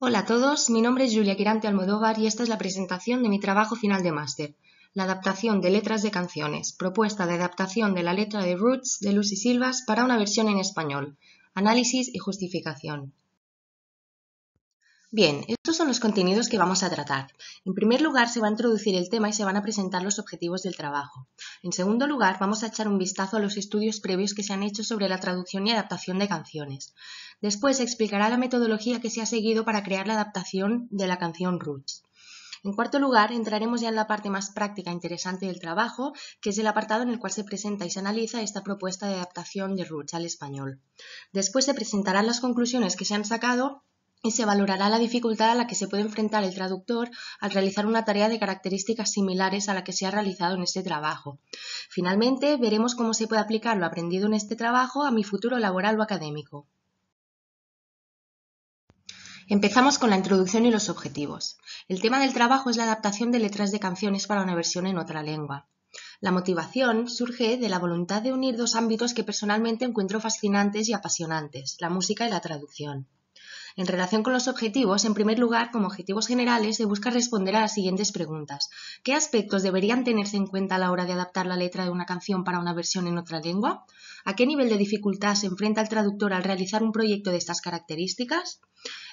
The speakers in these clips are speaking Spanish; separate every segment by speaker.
Speaker 1: Hola a todos, mi nombre es Julia Quirante Almodóvar y esta es la presentación de mi trabajo final de máster, la adaptación de letras de canciones, propuesta de adaptación de la letra de Roots de Lucy Silvas para una versión en español, análisis y justificación. Bien, estos son los contenidos que vamos a tratar. En primer lugar, se va a introducir el tema y se van a presentar los objetivos del trabajo. En segundo lugar, vamos a echar un vistazo a los estudios previos que se han hecho sobre la traducción y adaptación de canciones. Después se explicará la metodología que se ha seguido para crear la adaptación de la canción Roots. En cuarto lugar, entraremos ya en la parte más práctica e interesante del trabajo, que es el apartado en el cual se presenta y se analiza esta propuesta de adaptación de Roots al español. Después se presentarán las conclusiones que se han sacado y se valorará la dificultad a la que se puede enfrentar el traductor al realizar una tarea de características similares a la que se ha realizado en este trabajo. Finalmente, veremos cómo se puede aplicar lo aprendido en este trabajo a mi futuro laboral o académico. Empezamos con la introducción y los objetivos. El tema del trabajo es la adaptación de letras de canciones para una versión en otra lengua. La motivación surge de la voluntad de unir dos ámbitos que personalmente encuentro fascinantes y apasionantes, la música y la traducción. En relación con los objetivos, en primer lugar, como objetivos generales, se busca responder a las siguientes preguntas. ¿Qué aspectos deberían tenerse en cuenta a la hora de adaptar la letra de una canción para una versión en otra lengua? ¿A qué nivel de dificultad se enfrenta el traductor al realizar un proyecto de estas características?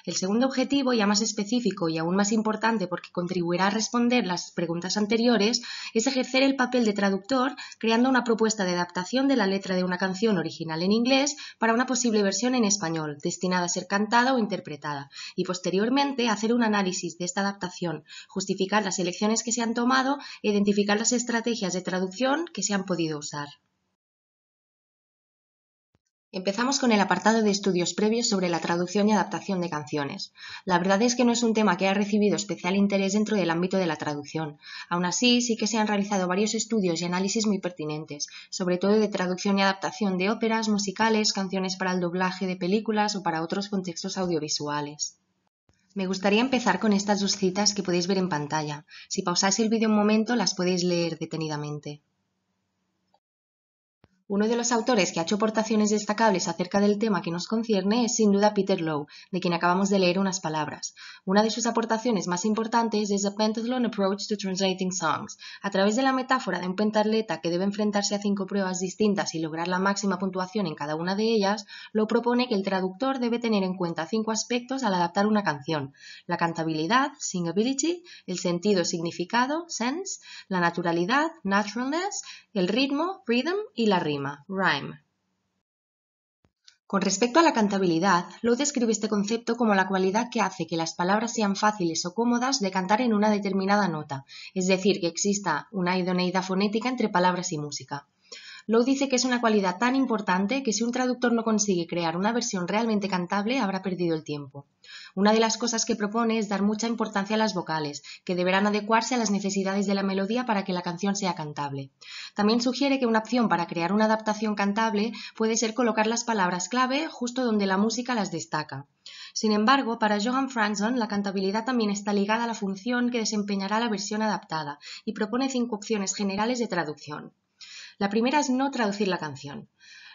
Speaker 1: El segundo objetivo, ya más específico y aún más importante porque contribuirá a responder las preguntas anteriores, es ejercer el papel de traductor creando una propuesta de adaptación de la letra de una canción original en inglés para una posible versión en español, destinada a ser cantada o interpretada, y posteriormente hacer un análisis de esta adaptación, justificar las elecciones que se han tomado e identificar las estrategias de traducción que se han podido usar. Empezamos con el apartado de estudios previos sobre la traducción y adaptación de canciones. La verdad es que no es un tema que ha recibido especial interés dentro del ámbito de la traducción. Aún así, sí que se han realizado varios estudios y análisis muy pertinentes, sobre todo de traducción y adaptación de óperas, musicales, canciones para el doblaje de películas o para otros contextos audiovisuales. Me gustaría empezar con estas dos citas que podéis ver en pantalla. Si pausáis el vídeo un momento, las podéis leer detenidamente. Uno de los autores que ha hecho aportaciones destacables acerca del tema que nos concierne es sin duda Peter Lowe, de quien acabamos de leer unas palabras. Una de sus aportaciones más importantes es The Pentathlon Approach to Translating Songs. A través de la metáfora de un pentatleta que debe enfrentarse a cinco pruebas distintas y lograr la máxima puntuación en cada una de ellas, Lowe propone que el traductor debe tener en cuenta cinco aspectos al adaptar una canción. La cantabilidad, singability, el sentido, significado, sense, la naturalidad, naturalness, el ritmo, rhythm y la rima. Con respecto a la cantabilidad, Lowe describe este concepto como la cualidad que hace que las palabras sean fáciles o cómodas de cantar en una determinada nota, es decir, que exista una idoneidad fonética entre palabras y música. Lowe dice que es una cualidad tan importante que si un traductor no consigue crear una versión realmente cantable habrá perdido el tiempo. Una de las cosas que propone es dar mucha importancia a las vocales, que deberán adecuarse a las necesidades de la melodía para que la canción sea cantable. También sugiere que una opción para crear una adaptación cantable puede ser colocar las palabras clave justo donde la música las destaca. Sin embargo, para Johann Franson, la cantabilidad también está ligada a la función que desempeñará la versión adaptada y propone cinco opciones generales de traducción. La primera es no traducir la canción.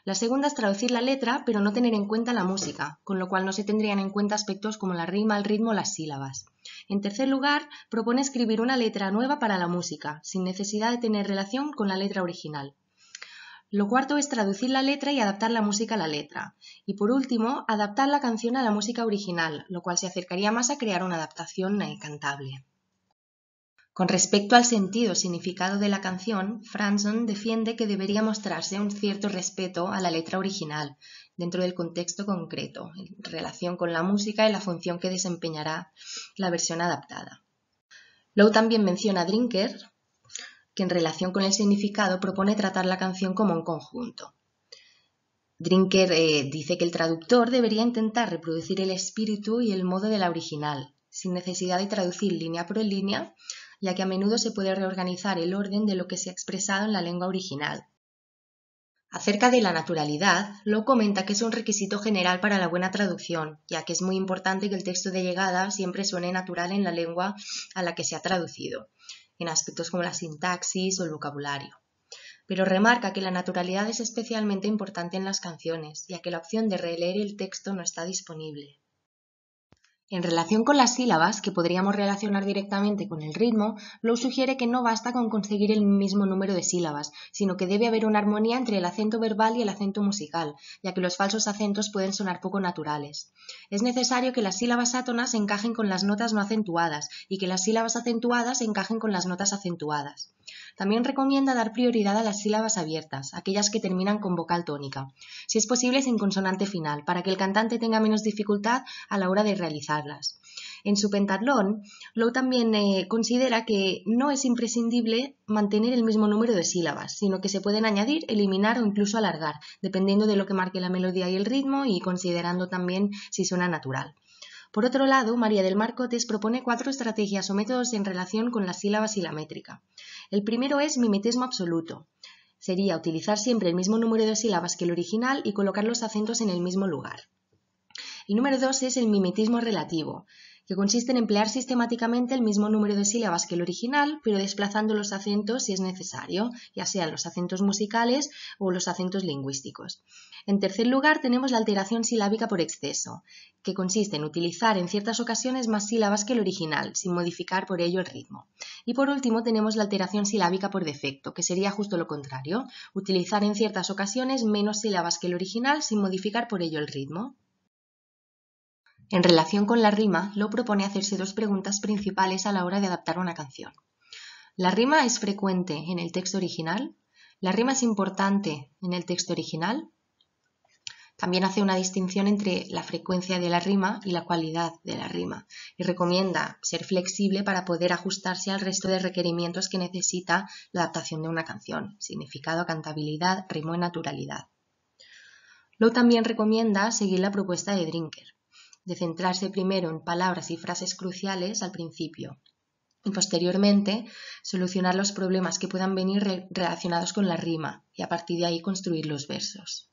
Speaker 1: La segunda es traducir la letra, pero no tener en cuenta la música, con lo cual no se tendrían en cuenta aspectos como la rima, el ritmo o las sílabas. En tercer lugar, propone escribir una letra nueva para la música, sin necesidad de tener relación con la letra original. Lo cuarto es traducir la letra y adaptar la música a la letra. Y por último, adaptar la canción a la música original, lo cual se acercaría más a crear una adaptación eh, cantable. Con respecto al sentido significado de la canción, Franson defiende que debería mostrarse un cierto respeto a la letra original, dentro del contexto concreto, en relación con la música y la función que desempeñará la versión adaptada. Lowe también menciona a Drinker, que en relación con el significado propone tratar la canción como un conjunto. Drinker eh, dice que el traductor debería intentar reproducir el espíritu y el modo de la original, sin necesidad de traducir línea por línea, ya que a menudo se puede reorganizar el orden de lo que se ha expresado en la lengua original. Acerca de la naturalidad, Lo comenta que es un requisito general para la buena traducción, ya que es muy importante que el texto de llegada siempre suene natural en la lengua a la que se ha traducido, en aspectos como la sintaxis o el vocabulario. Pero remarca que la naturalidad es especialmente importante en las canciones, ya que la opción de releer el texto no está disponible. En relación con las sílabas, que podríamos relacionar directamente con el ritmo, Lowe sugiere que no basta con conseguir el mismo número de sílabas, sino que debe haber una armonía entre el acento verbal y el acento musical, ya que los falsos acentos pueden sonar poco naturales. Es necesario que las sílabas átonas encajen con las notas no acentuadas y que las sílabas acentuadas encajen con las notas acentuadas. También recomienda dar prioridad a las sílabas abiertas, aquellas que terminan con vocal tónica, si es posible sin consonante final, para que el cantante tenga menos dificultad a la hora de realizar en su pentatlón, Lowe también eh, considera que no es imprescindible mantener el mismo número de sílabas, sino que se pueden añadir, eliminar o incluso alargar, dependiendo de lo que marque la melodía y el ritmo y considerando también si suena natural. Por otro lado, María del Mar Cotes propone cuatro estrategias o métodos en relación con las sílabas y la métrica. El primero es mimetismo absoluto. Sería utilizar siempre el mismo número de sílabas que el original y colocar los acentos en el mismo lugar. Y número dos es el mimetismo relativo, que consiste en emplear sistemáticamente el mismo número de sílabas que el original, pero desplazando los acentos si es necesario, ya sean los acentos musicales o los acentos lingüísticos. En tercer lugar, tenemos la alteración silábica por exceso, que consiste en utilizar en ciertas ocasiones más sílabas que el original, sin modificar por ello el ritmo. Y por último, tenemos la alteración silábica por defecto, que sería justo lo contrario, utilizar en ciertas ocasiones menos sílabas que el original, sin modificar por ello el ritmo. En relación con la rima, Lo propone hacerse dos preguntas principales a la hora de adaptar una canción. ¿La rima es frecuente en el texto original? ¿La rima es importante en el texto original? También hace una distinción entre la frecuencia de la rima y la cualidad de la rima y recomienda ser flexible para poder ajustarse al resto de requerimientos que necesita la adaptación de una canción, significado, cantabilidad, ritmo y naturalidad. Lo también recomienda seguir la propuesta de Drinker, de centrarse primero en palabras y frases cruciales al principio y posteriormente solucionar los problemas que puedan venir relacionados con la rima y a partir de ahí construir los versos.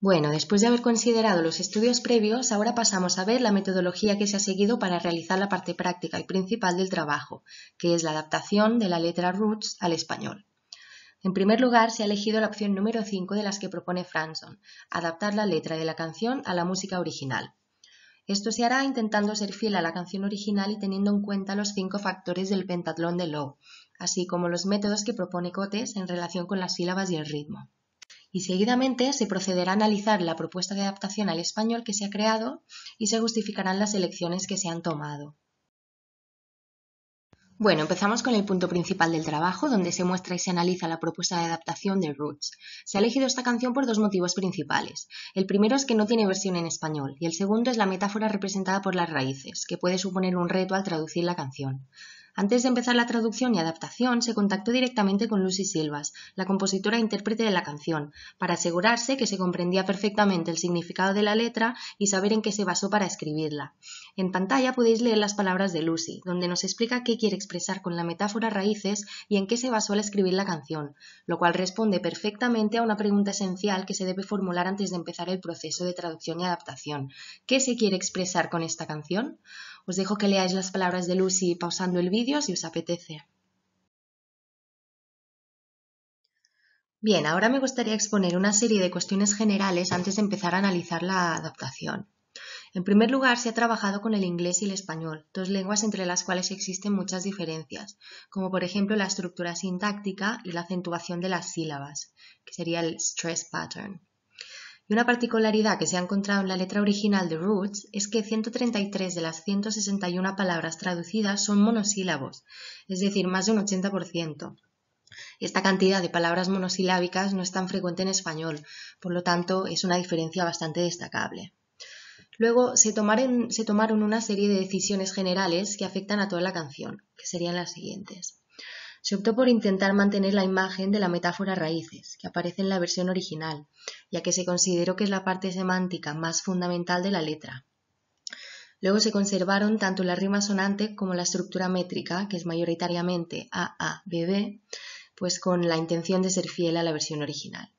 Speaker 1: Bueno, después de haber considerado los estudios previos, ahora pasamos a ver la metodología que se ha seguido para realizar la parte práctica y principal del trabajo, que es la adaptación de la letra Roots al español. En primer lugar, se ha elegido la opción número 5 de las que propone Franson, adaptar la letra de la canción a la música original. Esto se hará intentando ser fiel a la canción original y teniendo en cuenta los cinco factores del pentatlón de Lowe, así como los métodos que propone Cotes en relación con las sílabas y el ritmo. Y seguidamente se procederá a analizar la propuesta de adaptación al español que se ha creado y se justificarán las elecciones que se han tomado. Bueno, empezamos con el punto principal del trabajo, donde se muestra y se analiza la propuesta de adaptación de Roots. Se ha elegido esta canción por dos motivos principales. El primero es que no tiene versión en español, y el segundo es la metáfora representada por las raíces, que puede suponer un reto al traducir la canción. Antes de empezar la traducción y adaptación, se contactó directamente con Lucy Silvas, la compositora e intérprete de la canción, para asegurarse que se comprendía perfectamente el significado de la letra y saber en qué se basó para escribirla. En pantalla podéis leer las palabras de Lucy, donde nos explica qué quiere expresar con la metáfora raíces y en qué se basó al escribir la canción, lo cual responde perfectamente a una pregunta esencial que se debe formular antes de empezar el proceso de traducción y adaptación. ¿Qué se quiere expresar con esta canción? Os dejo que leáis las palabras de Lucy pausando el vídeo si os apetece. Bien, ahora me gustaría exponer una serie de cuestiones generales antes de empezar a analizar la adaptación. En primer lugar, se ha trabajado con el inglés y el español, dos lenguas entre las cuales existen muchas diferencias, como por ejemplo la estructura sintáctica y la acentuación de las sílabas, que sería el stress pattern. Y una particularidad que se ha encontrado en la letra original de Roots es que 133 de las 161 palabras traducidas son monosílabos, es decir, más de un 80%. Esta cantidad de palabras monosilábicas no es tan frecuente en español, por lo tanto es una diferencia bastante destacable. Luego se tomaron, una serie de decisiones generales que afectan a toda la canción, que serían las siguientes. Se optó por intentar mantener la imagen de la metáfora raíces, que aparece en la versión original, ya que se consideró que es la parte semántica más fundamental de la letra. Luego se conservaron tanto la rima sonante como la estructura métrica, que es mayoritariamente A, A, B, B, pues con la intención de ser fiel a la versión original.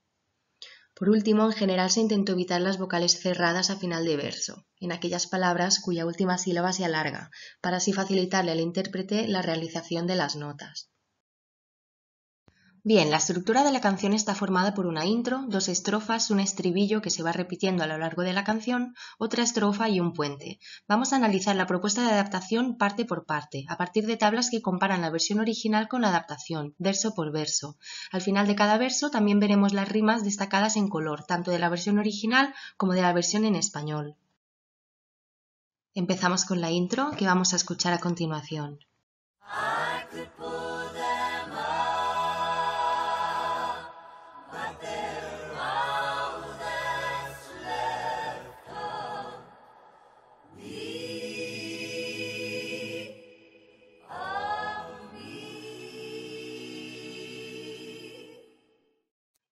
Speaker 1: Por último, en general se intentó evitar las vocales cerradas a final de verso, en aquellas palabras cuya última sílaba se alarga, para así facilitarle al intérprete la realización de las notas. Bien, la estructura de la canción está formada por una intro, dos estrofas, un estribillo que se va repitiendo a lo largo de la canción, otra estrofa y un puente. Vamos a analizar la propuesta de adaptación parte por parte, a partir de tablas que comparan la versión original con la adaptación, verso por verso. Al final de cada verso también veremos las rimas destacadas en color, tanto de la versión original como de la versión en español. Empezamos con la intro que vamos a escuchar a continuación.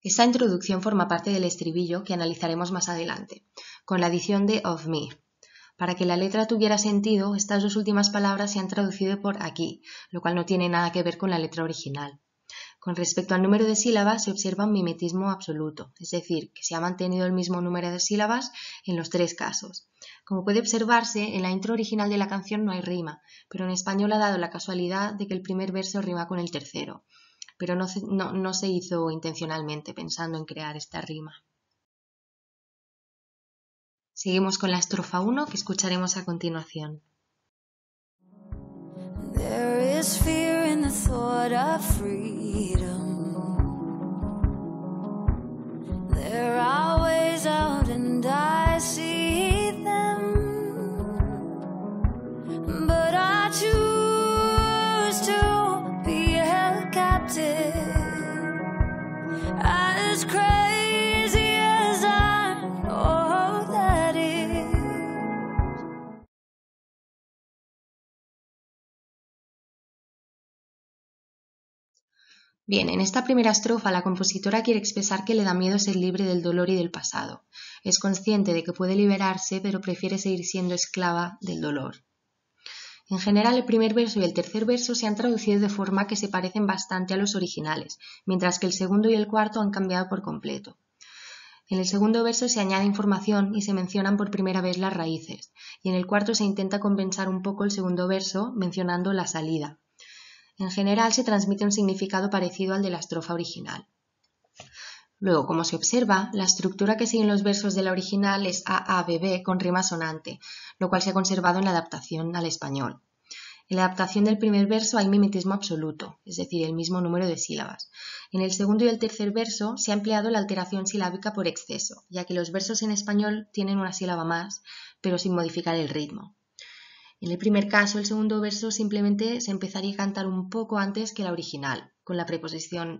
Speaker 1: Esta introducción forma parte del estribillo que analizaremos más adelante, con la adición de of me. Para que la letra tuviera sentido, estas dos últimas palabras se han traducido por aquí, lo cual no tiene nada que ver con la letra original. Con respecto al número de sílabas se observa un mimetismo absoluto, es decir, que se ha mantenido el mismo número de sílabas en los tres casos. Como puede observarse, en la intro original de la canción no hay rima, pero en español ha dado la casualidad de que el primer verso rima con el tercero pero no, se hizo intencionalmente pensando en crear esta rima. Seguimos con la estrofa 1 que escucharemos a continuación. Bien, en esta primera estrofa la compositora quiere expresar que le da miedo ser libre del dolor y del pasado. Es consciente de que puede liberarse, pero prefiere seguir siendo esclava del dolor. En general, el primer verso y el tercer verso se han traducido de forma que se parecen bastante a los originales, mientras que el segundo y el cuarto han cambiado por completo. En el segundo verso se añade información y se mencionan por primera vez las raíces, y en el cuarto se intenta compensar un poco el segundo verso mencionando la salida, en general se transmite un significado parecido al de la estrofa original. Luego, como se observa, la estructura que siguen los versos de la original es AABB con rima sonante, lo cual se ha conservado en la adaptación al español. En la adaptación del primer verso hay mimetismo absoluto, es decir, el mismo número de sílabas. En el segundo y el tercer verso se ha empleado la alteración silábica por exceso, ya que los versos en español tienen una sílaba más, pero sin modificar el ritmo. En el primer caso, el segundo verso simplemente se empezaría a cantar un poco antes que la original, con la preposición,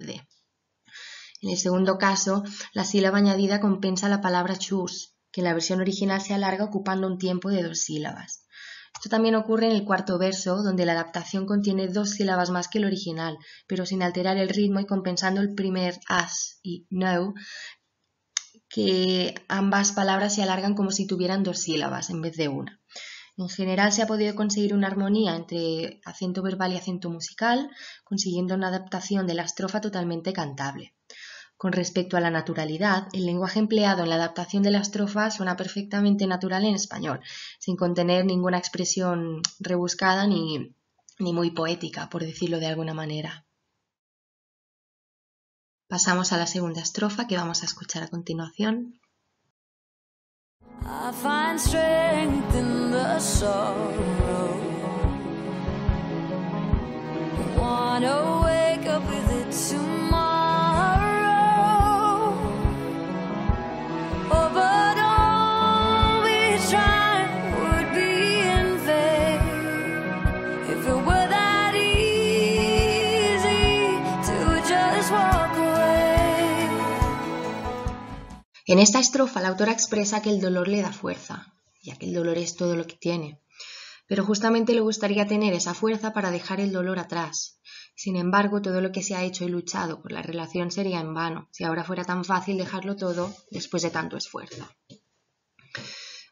Speaker 1: de. En el segundo caso, la sílaba añadida compensa la palabra choose, que en la versión original se alarga ocupando un tiempo de dos sílabas. Esto también ocurre en el cuarto verso, donde la adaptación contiene dos sílabas más que el original, pero sin alterar el ritmo y compensando el primer as y no, que ambas palabras se alargan como si tuvieran dos sílabas en vez de una. En general se ha podido conseguir una armonía entre acento verbal y acento musical, consiguiendo una adaptación de la estrofa totalmente cantable. Con respecto a la naturalidad, el lenguaje empleado en la adaptación de la estrofa suena perfectamente natural en español, sin contener ninguna expresión rebuscada ni, muy poética, por decirlo de alguna manera. Pasamos a la segunda estrofa que vamos a escuchar a continuación our sorrow. We wanna wake up with it tomorrow. Oh, but all we try would be in vain if it were that easy to just walk away. En esta estrofa la autora expresa que el dolor le da fuerza, ya que el dolor es todo lo que tiene. Pero justamente le gustaría tener esa fuerza para dejar el dolor atrás. Sin embargo, todo lo que se ha hecho y luchado por la relación sería en vano, si ahora fuera tan fácil dejarlo todo después de tanto esfuerzo.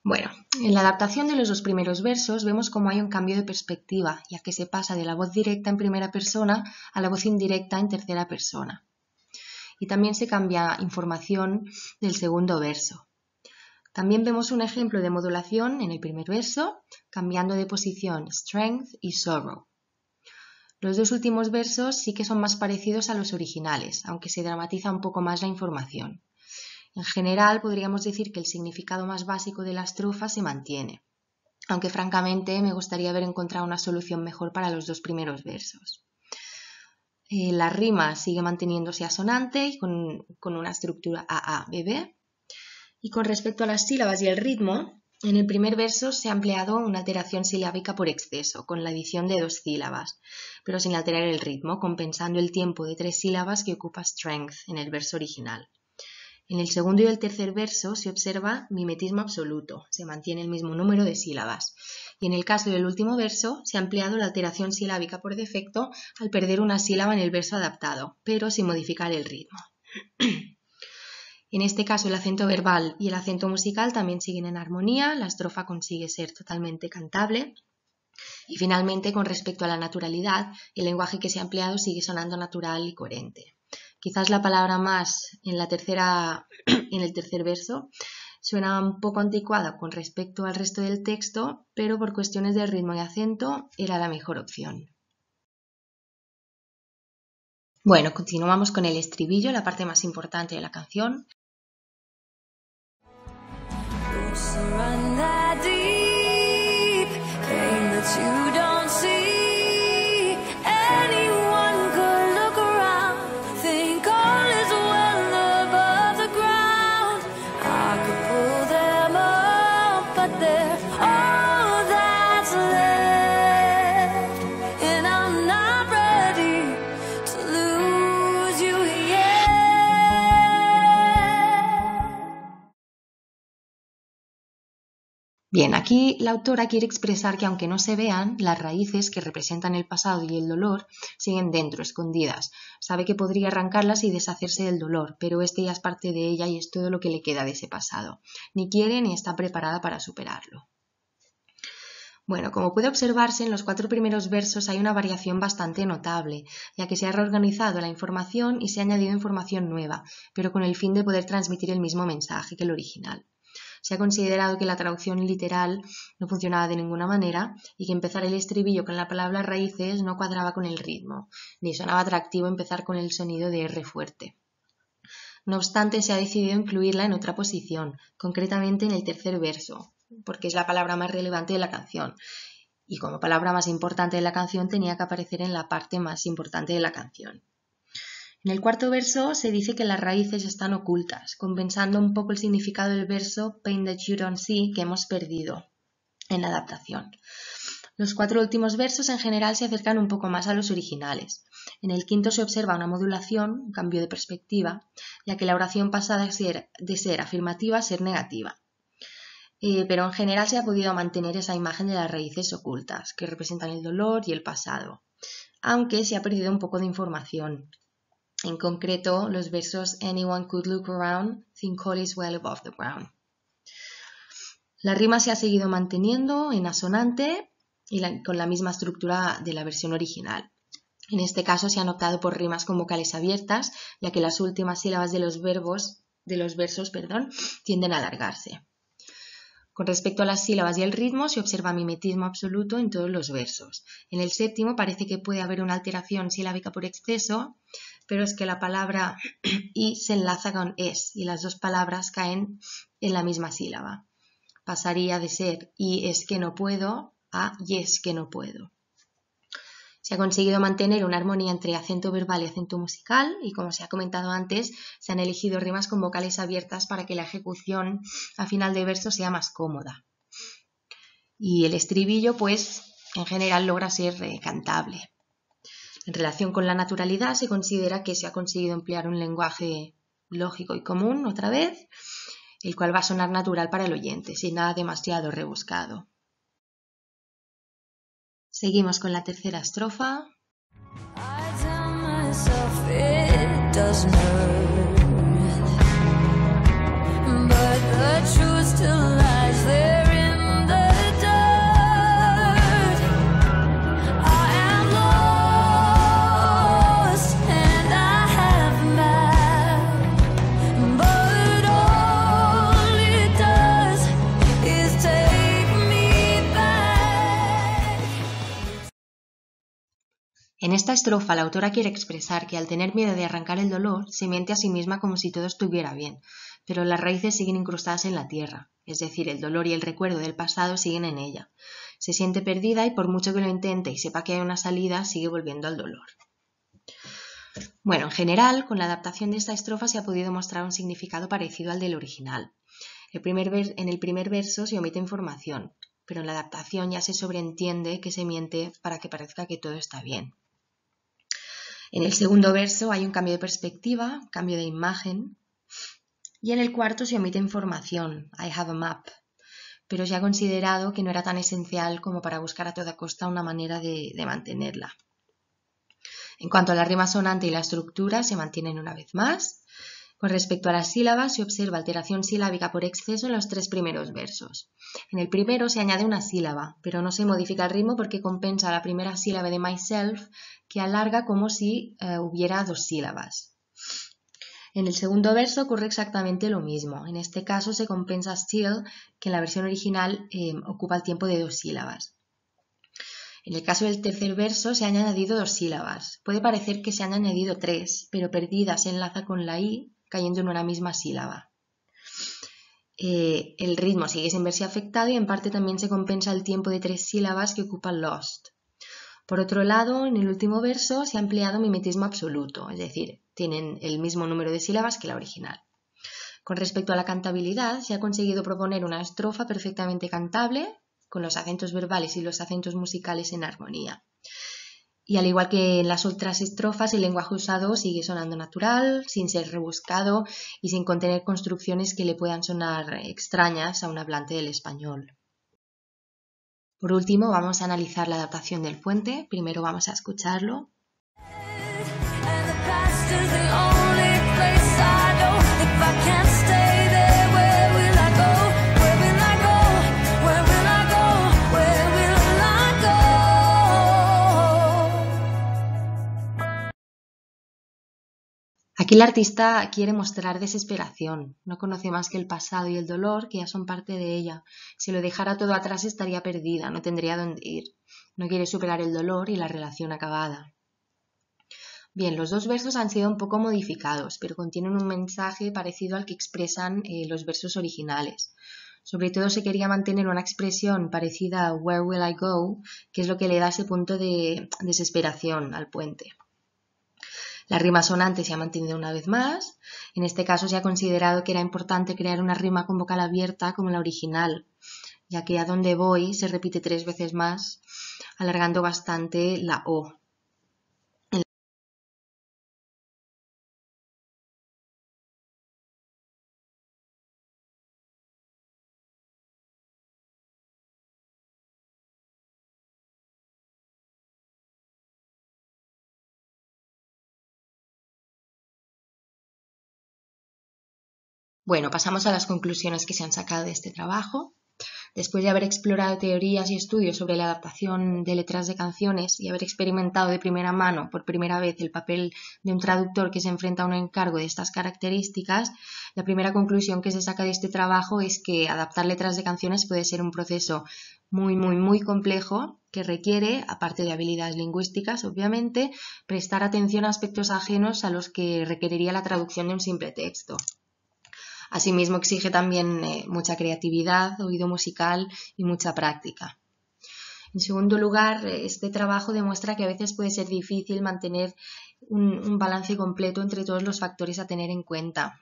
Speaker 1: Bueno, en la adaptación de los dos primeros versos vemos cómo hay un cambio de perspectiva, ya que se pasa de la voz directa en primera persona a la voz indirecta en tercera persona. Y también se cambia información del segundo verso. También vemos un ejemplo de modulación en el primer verso, cambiando de posición strength y sorrow. Los dos últimos versos sí que son más parecidos a los originales, aunque se dramatiza un poco más la información. En general podríamos decir que el significado más básico de la estrofa se mantiene, aunque francamente me gustaría haber encontrado una solución mejor para los dos primeros versos. Eh, la rima sigue manteniéndose asonante y con, una estructura AABB. b y con respecto a las sílabas y el ritmo, en el primer verso se ha empleado una alteración silábica por exceso, con la adición de dos sílabas, pero sin alterar el ritmo, compensando el tiempo de tres sílabas que ocupa strength en el verso original. En el segundo y el tercer verso se observa mimetismo absoluto, se mantiene el mismo número de sílabas. Y en el caso del último verso se ha ampliado la alteración silábica por defecto al perder una sílaba en el verso adaptado, pero sin modificar el ritmo. En este caso el acento verbal y el acento musical también siguen en armonía, la estrofa consigue ser totalmente cantable. Y finalmente, con respecto a la naturalidad, el lenguaje que se ha empleado sigue sonando natural y coherente. Quizás la palabra más en, en el tercer verso suena un poco anticuada con respecto al resto del texto, pero por cuestiones de ritmo y acento era la mejor opción. Bueno, continuamos con el estribillo, la parte más importante de la canción. surrender deep. Bien, aquí la autora quiere expresar que aunque no se vean, las raíces que representan el pasado y el dolor siguen dentro, escondidas. Sabe que podría arrancarlas y deshacerse del dolor, pero este ya es parte de ella y es todo lo que le queda de ese pasado. Ni quiere ni está preparada para superarlo. Bueno, como puede observarse, en los cuatro primeros versos hay una variación bastante notable, ya que se ha reorganizado la información y se ha añadido información nueva, pero con el fin de poder transmitir el mismo mensaje que el original se ha considerado que la traducción literal no funcionaba de ninguna manera y que empezar el estribillo con la palabra raíces no cuadraba con el ritmo, ni sonaba atractivo empezar con el sonido de R fuerte. No obstante, se ha decidido incluirla en otra posición, concretamente en el tercer verso, porque es la palabra más relevante de la canción. Y como palabra más importante de la canción tenía que aparecer en la parte más importante de la canción. En el cuarto verso se dice que las raíces están ocultas, compensando un poco el significado del verso Pain that you don't see que hemos perdido en la adaptación. Los cuatro últimos versos en general se acercan un poco más a los originales. En el quinto se observa una modulación, un cambio de perspectiva, ya que la oración pasa de ser, afirmativa a ser negativa. Eh, pero en general se ha podido mantener esa imagen de las raíces ocultas, que representan el dolor y el pasado, aunque se ha perdido un poco de información en concreto los versos Anyone could look around, Think is well above the ground. La rima se ha seguido manteniendo en asonante y con la misma estructura de la versión original. En este caso se han optado por rimas con vocales abiertas, ya que las últimas sílabas de los verbos de los versos, perdón, tienden a alargarse. Con respecto a las sílabas y el ritmo, se observa mimetismo absoluto en todos los versos. En el séptimo parece que puede haber una alteración silábica por exceso, pero es que la palabra y se enlaza con es y las dos palabras caen en la misma sílaba. Pasaría de ser y es que no puedo a y es que no puedo. Se ha conseguido mantener una armonía entre acento verbal y acento musical y, como se ha comentado antes, se han elegido rimas con vocales abiertas para que la ejecución a final de verso sea más cómoda. Y el estribillo, pues, en general logra ser eh, cantable. En relación con la naturalidad, se considera que se ha conseguido emplear un lenguaje lógico y común, otra vez, el cual va a sonar natural para el oyente, sin nada demasiado rebuscado. Seguimos con la tercera estrofa. estrofa la autora quiere expresar que al tener miedo de arrancar el dolor, se miente a sí misma como si todo estuviera bien, pero las raíces siguen incrustadas en la tierra, es decir, el dolor y el recuerdo del pasado siguen en ella. Se siente perdida y por mucho que lo intente y sepa que hay una salida, sigue volviendo al dolor. Bueno, en general, con la adaptación de esta estrofa se ha podido mostrar un significado parecido al del original. en el primer verso se omite información, pero en la adaptación ya se sobreentiende que se miente para que parezca que todo está bien. En el segundo verso hay un cambio de perspectiva, cambio de imagen. Y en el cuarto se omite información, I have a map, pero se ha considerado que no era tan esencial como para buscar a toda costa una manera de, de mantenerla. En cuanto a la rima sonante y la estructura, se mantienen una vez más. Con respecto a las sílabas, se observa alteración silábica por exceso en los tres primeros versos. En el primero se añade una sílaba, pero no se modifica el ritmo porque compensa la primera sílaba de myself, que alarga como si eh, hubiera dos sílabas. En el segundo verso ocurre exactamente lo mismo. En este caso se compensa still, que en la versión original eh, ocupa el tiempo de dos sílabas. En el caso del tercer verso se han añadido dos sílabas. Puede parecer que se han añadido tres, pero perdida se enlaza con la i cayendo en una misma sílaba. Eh, el ritmo sigue sin verse afectado y en parte también se compensa el tiempo de tres sílabas que ocupa Lost. Por otro lado, en el último verso se ha empleado mimetismo absoluto, es decir, tienen el mismo número de sílabas que la original. Con respecto a la cantabilidad, se ha conseguido proponer una estrofa perfectamente cantable, con los acentos verbales y los acentos musicales en armonía. Y al igual que en las otras estrofas, el lenguaje usado sigue sonando natural, sin ser rebuscado y sin contener construcciones que le puedan sonar extrañas a un hablante del español. Por último, vamos a analizar la adaptación del puente. Primero vamos a escucharlo. Aquí el artista quiere mostrar desesperación, no conoce más que el pasado y el dolor que ya son parte de ella. Si lo dejara todo atrás estaría perdida, no tendría dónde ir. No quiere superar el dolor y la relación acabada. Bien, los dos versos han sido un poco modificados, pero contienen un mensaje parecido al que expresan eh, los versos originales. Sobre todo se quería mantener una expresión parecida a Where will I go, que es lo que le da ese punto de desesperación al puente. La rima sonante se ha mantenido una vez más. En este caso se ha considerado que era importante crear una rima con vocal abierta como la original, ya que a donde voy se repite tres veces más, alargando bastante la O. Bueno, pasamos a las conclusiones que se han sacado de este trabajo. Después de haber explorado teorías y estudios sobre la adaptación de letras de canciones y haber experimentado de primera mano por primera vez el papel de un traductor que se enfrenta a un encargo de estas características, la primera conclusión que se saca de este trabajo es que adaptar letras de canciones puede ser un proceso muy, muy, muy complejo que requiere, aparte de habilidades lingüísticas, obviamente, prestar atención a aspectos ajenos a los que requeriría la traducción de un simple texto. Asimismo, exige también eh, mucha creatividad, oído musical y mucha práctica. En segundo lugar, eh, este trabajo demuestra que a veces puede ser difícil mantener un, balance completo entre todos los factores a tener en cuenta.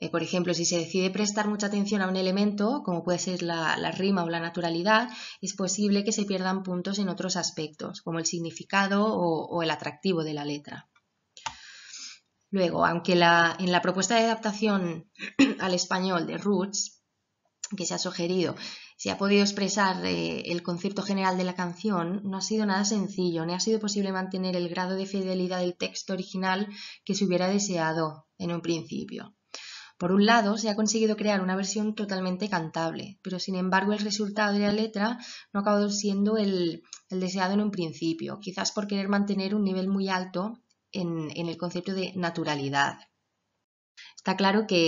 Speaker 1: Eh, por ejemplo, si se decide prestar mucha atención a un elemento, como puede ser la, rima o la naturalidad, es posible que se pierdan puntos en otros aspectos, como el significado o el atractivo de la letra. Luego, aunque en la propuesta de adaptación al español de Roots, que se ha sugerido, se ha podido expresar eh, el concepto general de la canción, no ha sido nada sencillo, ni ha sido posible mantener el grado de fidelidad del texto original que se hubiera deseado en un principio. Por un lado, se ha conseguido crear una versión totalmente cantable, pero sin embargo el resultado de la letra no ha acabado siendo el deseado en un principio, quizás por querer mantener un nivel muy alto en, el concepto de naturalidad. Está claro que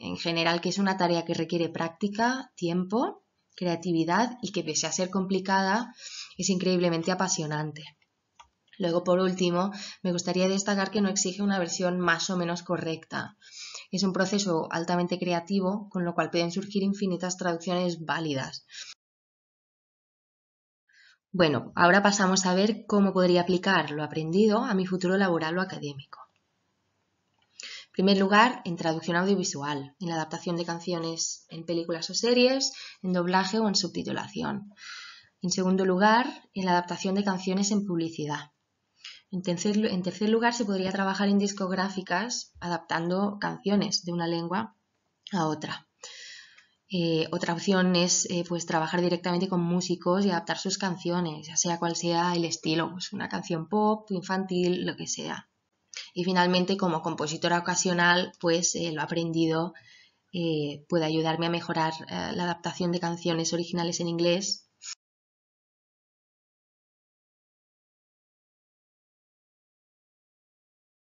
Speaker 1: en general que es una tarea que requiere práctica, tiempo, creatividad y que pese a ser complicada es increíblemente apasionante. Luego, por último, me gustaría destacar que no exige una versión más o menos correcta. Es un proceso altamente creativo, con lo cual pueden surgir infinitas traducciones válidas. Bueno, ahora pasamos a ver cómo podría aplicar lo aprendido a mi futuro laboral o académico. En primer lugar, en traducción audiovisual, en la adaptación de canciones en películas o series, en doblaje o en subtitulación. En segundo lugar, en la adaptación de canciones en publicidad. En tercer, en tercer, lugar, se podría trabajar en discográficas adaptando canciones de una lengua a otra. Eh, otra opción es eh, pues trabajar directamente con músicos y adaptar sus canciones, ya sea cual sea el estilo, pues una canción pop, infantil, lo que sea. Y finalmente, como compositora ocasional, pues eh, lo aprendido puede ayudarme a mejorar la adaptación de canciones originales en inglés